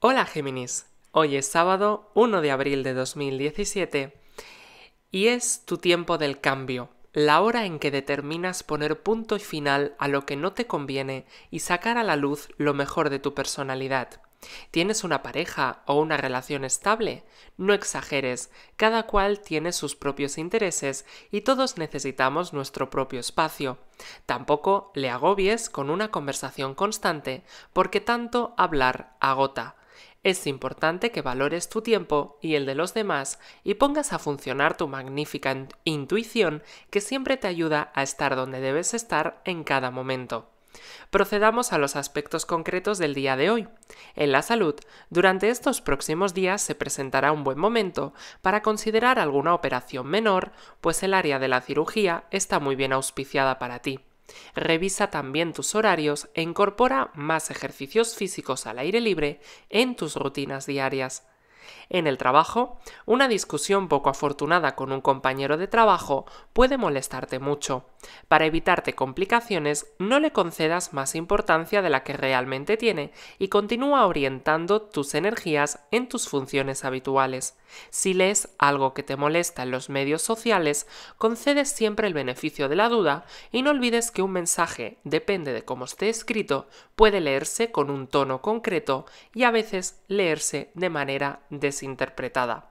Hola Géminis, hoy es sábado 1 de abril de 2017 y es tu tiempo del cambio, la hora en que determinas poner punto y final a lo que no te conviene y sacar a la luz lo mejor de tu personalidad. ¿Tienes una pareja o una relación estable? No exageres, cada cual tiene sus propios intereses y todos necesitamos nuestro propio espacio. Tampoco le agobies con una conversación constante, porque tanto hablar agota. Es importante que valores tu tiempo y el de los demás y pongas a funcionar tu magnífica intuición que siempre te ayuda a estar donde debes estar en cada momento. Procedamos a los aspectos concretos del día de hoy. En la salud, durante estos próximos días se presentará un buen momento para considerar alguna operación menor, pues el área de la cirugía está muy bien auspiciada para ti. Revisa también tus horarios e incorpora más ejercicios físicos al aire libre en tus rutinas diarias. En el trabajo, una discusión poco afortunada con un compañero de trabajo puede molestarte mucho. Para evitarte complicaciones, no le concedas más importancia de la que realmente tiene y continúa orientando tus energías en tus funciones habituales. Si lees algo que te molesta en los medios sociales, concedes siempre el beneficio de la duda y no olvides que un mensaje, depende de cómo esté escrito, puede leerse con un tono concreto y a veces leerse de manera desinterpretada.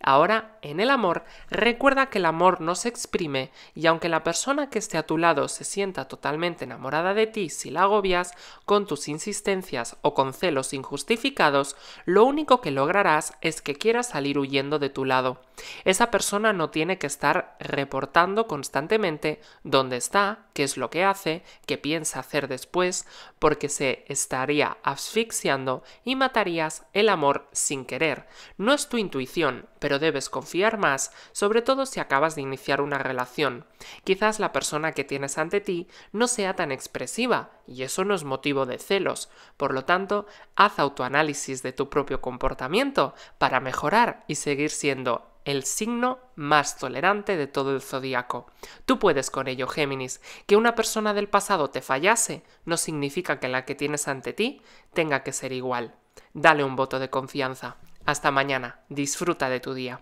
Ahora, en el amor, recuerda que el amor no se exprime y aunque la persona que esté a tu lado se sienta totalmente enamorada de ti si la agobias con tus insistencias o con celos injustificados, lo único que lograrás es que quiera salir huyendo de tu lado. Esa persona no tiene que estar reportando constantemente dónde está, qué es lo que hace, qué piensa hacer después, porque se estaría asfixiando y matarías el amor sin querer. No es tu intuición, pero debes confiar más, sobre todo si acabas de iniciar una relación. Quizás la persona que tienes ante ti no sea tan expresiva, y eso no es motivo de celos. Por lo tanto, haz autoanálisis de tu propio comportamiento para mejorar y seguir siendo el signo más tolerante de todo el zodíaco. Tú puedes con ello, Géminis. Que una persona del pasado te fallase no significa que la que tienes ante ti tenga que ser igual. Dale un voto de confianza. Hasta mañana, disfruta de tu día.